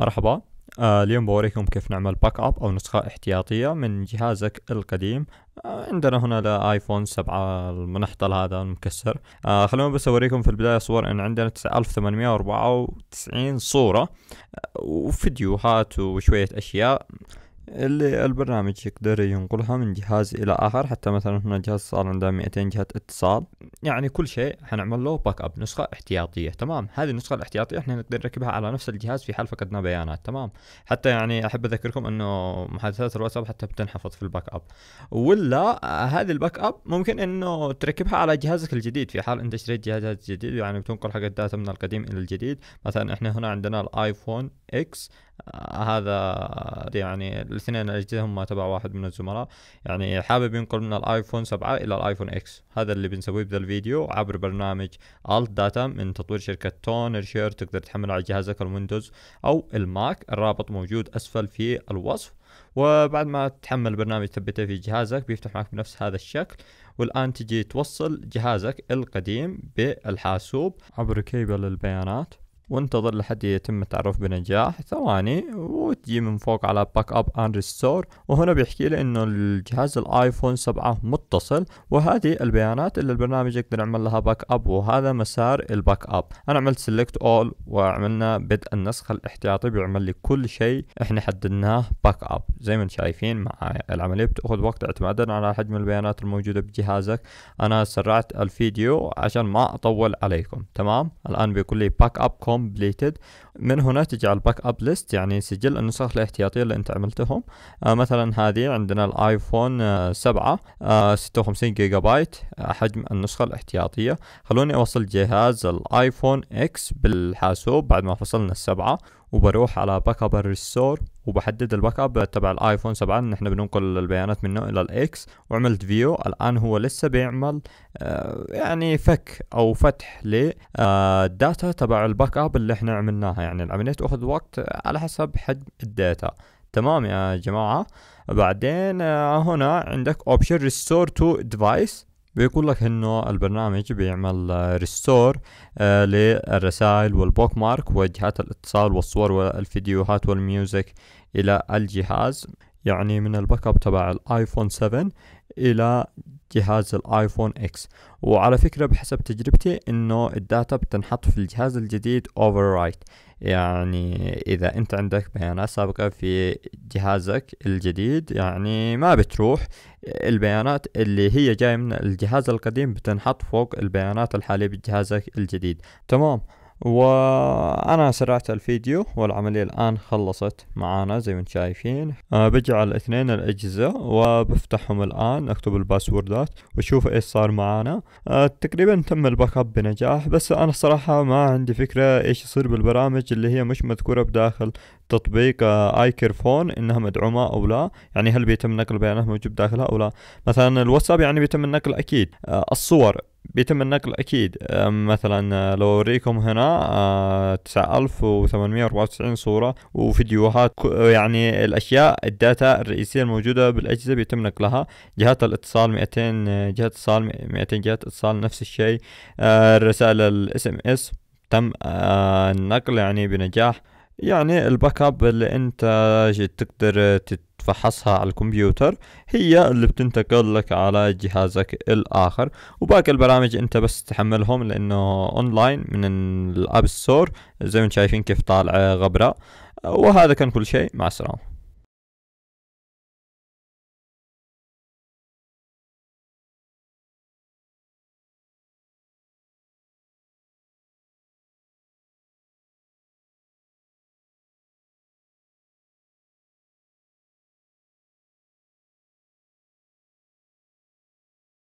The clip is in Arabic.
مرحبا آه اليوم بوريكم كيف نعمل باك اب او نسخة احتياطية من جهازك القديم آه عندنا هنا لايفون 7 المنحطل هذا المكسر آه خلونا بس اوريكم في البداية صور ان عندنا 9894 صورة آه، وفيديوهات وشوية اشياء اللي البرنامج يقدر ينقلها من جهاز الى اخر حتى مثلا هنا جهاز صار عنده 200 جهة اتصال يعني كل شيء حنعمل له باك اب نسخة احتياطية تمام هذه النسخة الاحتياطية احنا نقدر نركبها على نفس الجهاز في حال فقدنا بيانات تمام حتى يعني احب اذكركم انه محادثات الواتساب حتى بتنحفظ في الباك اب ولا هذه الباك اب ممكن انه تركبها على جهازك الجديد في حال انت اشتريت جهاز جديد يعني بتنقل حق الداتا من القديم الى الجديد مثلا احنا هنا عندنا الايفون اكس آه، هذا يعني الاثنين الاجهزه هم تبع واحد من الزملاء يعني حابب ينقل من الايفون 7 الى الايفون اكس هذا اللي بنسويه بهذا الفيديو عبر برنامج الت داتا من تطوير شركه تونر شير تقدر تحمله على جهازك الويندوز او الماك الرابط موجود اسفل في الوصف وبعد ما تحمل برنامج ثبته في جهازك بيفتح معك بنفس هذا الشكل والان تجي توصل جهازك القديم بالحاسوب عبر كيبل البيانات وانتظر لحد يتم التعرف بنجاح ثواني وتجي من فوق على باك اب اند ريستور وهنا بيحكي لي انه الجهاز الايفون 7 متصل وهذه البيانات اللي البرنامج يقدر يعمل لها باك اب وهذا مسار الباك اب انا عملت سيلكت اول وعملنا بدء النسخ الاحتياطي بيعمل لي كل شيء احنا حددناه باك اب زي ما انتم شايفين معايا العمليه بتاخذ وقت اعتمادا على حجم البيانات الموجوده بجهازك انا سرعت الفيديو عشان ما اطول عليكم تمام الان بيقول لي باك اب كوم completed من هنا تجي على الباك اب ليست يعني سجل النسخ الاحتياطيه اللي انت عملتهم آه مثلا هذه عندنا الايفون 7 آه 56 جيجا بايت آه حجم النسخه الاحتياطيه خلوني اوصل جهاز الايفون اكس بالحاسوب بعد ما فصلنا السبعه وبروح على باك اب الريستور وبحدد الباك اب تبع الايفون ان نحن بننقل البيانات منه الى الاكس وعملت فيو الان هو لسه بيعمل آه يعني فك او فتح للداتا آه تبع الباك اب اللي احنا عملناها يعني يعني العملية تأخذ وقت على حسب حجم الداتا تمام يا جماعة بعدين آه، هنا عندك اوبشن ريستور تو ديفايس بيقول لك انه البرنامج بيعمل ريستور آه، آه، للرسائل والبوك مارك وجهات الاتصال والصور والفيديوهات والميوزك الى الجهاز يعني من الباك اب تبع الايفون 7 الى جهاز الايفون اكس وعلى فكرة بحسب تجربتي انه الداتا بتنحط في الجهاز الجديد اوفر يعني اذا انت عندك بيانات سابقة في جهازك الجديد يعني ما بتروح البيانات اللي هي جاية من الجهاز القديم بتنحط فوق البيانات الحالية بجهازك الجديد تمام وانا سرعت الفيديو والعملية الان خلصت معانا زي ما انتم شايفين أه بجعل اثنين الاجهزة وبفتحهم الان اكتب الباسوردات واشوف ايش صار معانا أه تقريبا تم الباك اب بنجاح بس انا الصراحة ما عندي فكرة ايش يصير بالبرامج اللي هي مش مذكورة بداخل تطبيق ايكر آه، فون انها مدعومة او لا يعني هل بيتم نقل بيانات موجود داخلها او لا مثلا الواتساب يعني بيتم النقل اكيد أه الصور بيتم النقل اكيد مثلا لو اوريكم هنا 9894 آه، صورة وفيديوهات يعني الاشياء الداتا الرئيسية الموجودة بالاجهزة بيتم نقلها جهات الاتصال 200 جهة اتصال 200 جهة اتصال نفس الشيء الرسائل آه، الاس ام اس تم آه، النقل يعني بنجاح يعني الباك اب اللي انت تقدر تفحصها على الكمبيوتر هي اللي بتنتقل لك على جهازك الاخر وباقي البرامج انت بس تحملهم لانه اونلاين من الاب ستور زي ما شايفين كيف طالعه غبره وهذا كان كل شيء مع السلامه